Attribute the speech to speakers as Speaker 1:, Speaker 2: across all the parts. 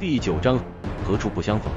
Speaker 1: 第九章，何处不相逢？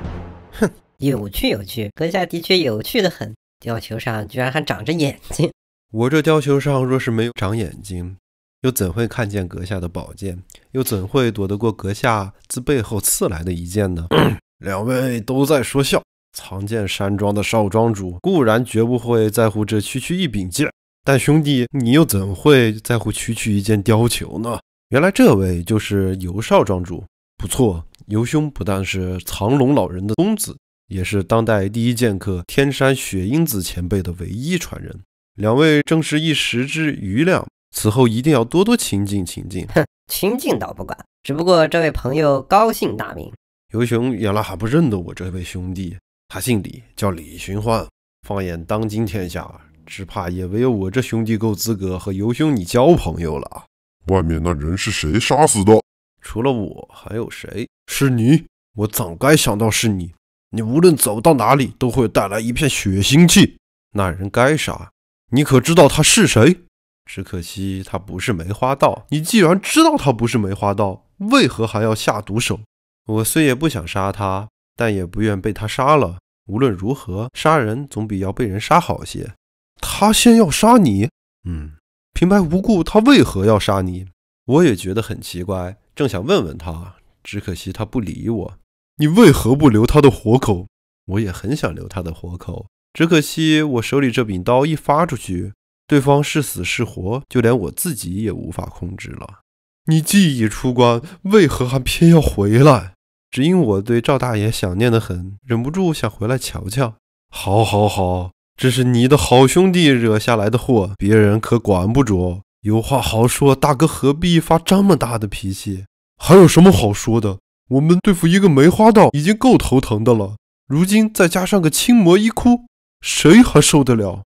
Speaker 1: 哼，有趣有趣，阁下的确有趣的很。貂裘上居然还长着眼睛。我这貂裘上若是没有长眼睛，又怎会看见阁下的宝剑？又怎会躲得过阁下自背后刺来的一剑呢？两位都在说笑。藏剑山庄的少庄主固然绝不会在乎这区区一柄剑，但兄弟，你又怎会在乎区区一件貂裘呢？原来这位就是尤少庄主，不错。尤兄不但是藏龙老人的公子，也是当代第一剑客天山雪樱子前辈的唯一传人。两位正是一时之余量，此后一定要多多亲近亲近。哼，亲近倒不管，只不过这位朋友高姓大名？尤兄原来还不认得我这位兄弟，他姓李，叫李寻欢。放眼当今天下，只怕也唯有我这兄弟够资格和尤兄你交朋友了。外面那人是谁杀死的？除了我，还有谁？是你。我早该想到是你。你无论走到哪里，都会带来一片血腥气。那人该杀，你可知道他是谁？只可惜他不是梅花道。你既然知道他不是梅花道，为何还要下毒手？我虽也不想杀他，但也不愿被他杀了。无论如何，杀人总比要被人杀好些。他先要杀你？嗯。平白无故，他为何要杀你？我也觉得很奇怪。正想问问他，只可惜他不理我。你为何不留他的活口？我也很想留他的活口，只可惜我手里这柄刀一发出去，对方是死是活，就连我自己也无法控制了。你既已出关，为何还偏要回来？只因我对赵大爷想念得很，忍不住想回来瞧瞧。好好好，这是你的好兄弟惹下来的祸，别人可管不着。有话好说，大哥何必发这么大的脾气？还有什么好说的？我们对付一个梅花道已经够头疼的了，如今再加上个青魔一哭，谁还受得了？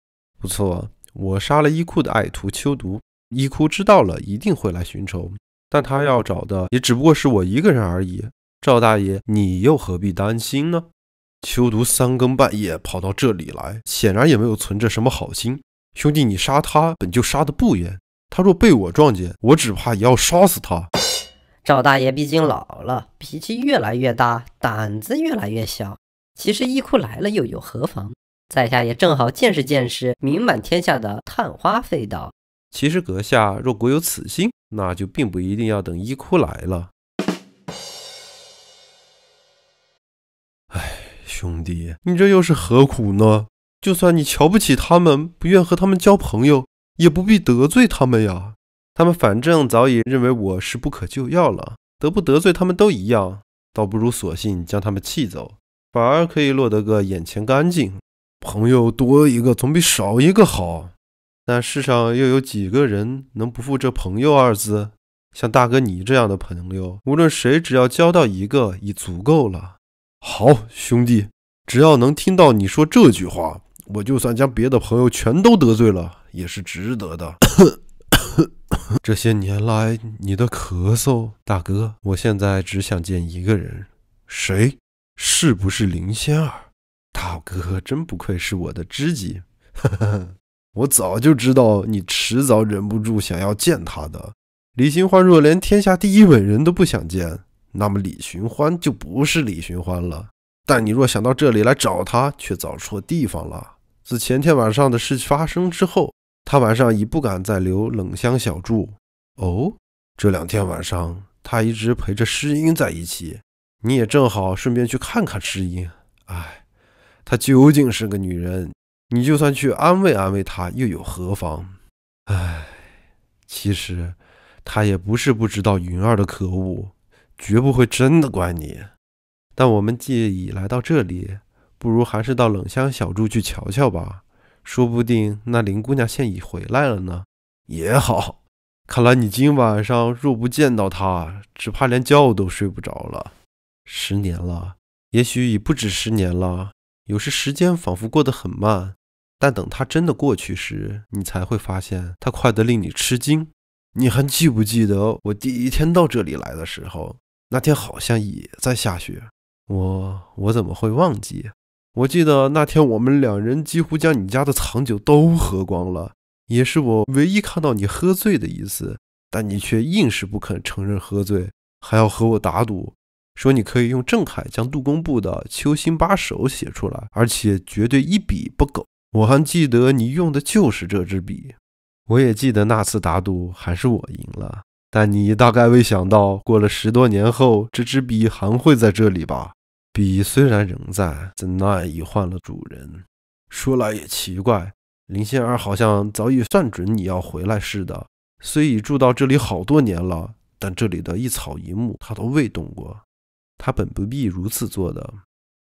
Speaker 1: 不错，我杀了衣库的爱徒秋毒，衣库知道了一定会来寻仇，但他要找的也只不过是我一个人而已。赵大爷，你又何必担心呢？秋毒三更半夜跑到这里来，显然也没有存着什么好心。兄弟，你杀他本就杀得不冤。他若被我撞见，我只怕也要杀死他。赵大爷毕竟老了，脾气越来越大，胆子越来越小。其实一哭来了又有何妨？在下也正好见识见识名满天下的探花飞刀。其实阁下若果有此心，那就并不一定要等一哭来了。哎，兄弟，你这又是何苦呢？就算你瞧不起他们，不愿和他们交朋友。也不必得罪他们呀，他们反正早已认为我是不可救药了，得不得罪他们都一样，倒不如索性将他们气走，反而可以落得个眼前干净。朋友多一个总比少一个好，但世上又有几个人能不负这“朋友”二字？像大哥你这样的朋友，无论谁只要交到一个，已足够了。好兄弟，只要能听到你说这句话。我就算将别的朋友全都得罪了，也是值得的。这些年来你的咳嗽，大哥，我现在只想见一个人，谁？是不是林仙儿？大哥真不愧是我的知己，哈哈！我早就知道你迟早忍不住想要见他的。李寻欢若连天下第一伟人都不想见，那么李寻欢就不是李寻欢了。但你若想到这里来找他，却找错地方了。自前天晚上的事发生之后，他晚上已不敢再留冷香小筑。哦，这两天晚上他一直陪着诗音在一起，你也正好顺便去看看诗音。哎，她究竟是个女人，你就算去安慰安慰她又有何妨？哎，其实他也不是不知道云儿的可恶，绝不会真的怪你。但我们既已来到这里。不如还是到冷香小筑去瞧瞧吧，说不定那林姑娘现已回来了呢。也好，看来你今晚上若不见到她，只怕连觉都睡不着了。十年了，也许已不止十年了。有时时间仿佛过得很慢，但等它真的过去时，你才会发现它快得令你吃惊。你还记不记得我第一天到这里来的时候？那天好像也在下雪。我，我怎么会忘记？我记得那天，我们两人几乎将你家的藏酒都喝光了，也是我唯一看到你喝醉的一次。但你却硬是不肯承认喝醉，还要和我打赌，说你可以用郑恺将杜工部的《秋兴八首》写出来，而且绝对一笔不苟。我还记得你用的就是这支笔，我也记得那次打赌还是我赢了。但你大概未想到，过了十多年后，这支笔还会在这里吧。笔虽然仍在，怎奈已换了主人。说来也奇怪，林仙儿好像早已算准你要回来似的。虽已住到这里好多年了，但这里的一草一木，他都未动过。他本不必如此做的，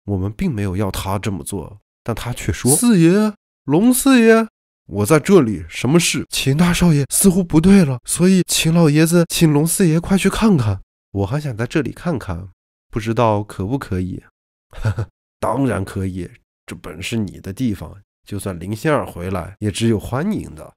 Speaker 1: 我们并没有要他这么做，但他却说：“四爷，龙四爷，我在这里，什么事？秦大少爷似乎不对了，所以秦老爷子，请龙四爷快去看看。我还想在这里看看。”不知道可不可以？当然可以，这本是你的地方，就算林仙儿回来，也只有欢迎的。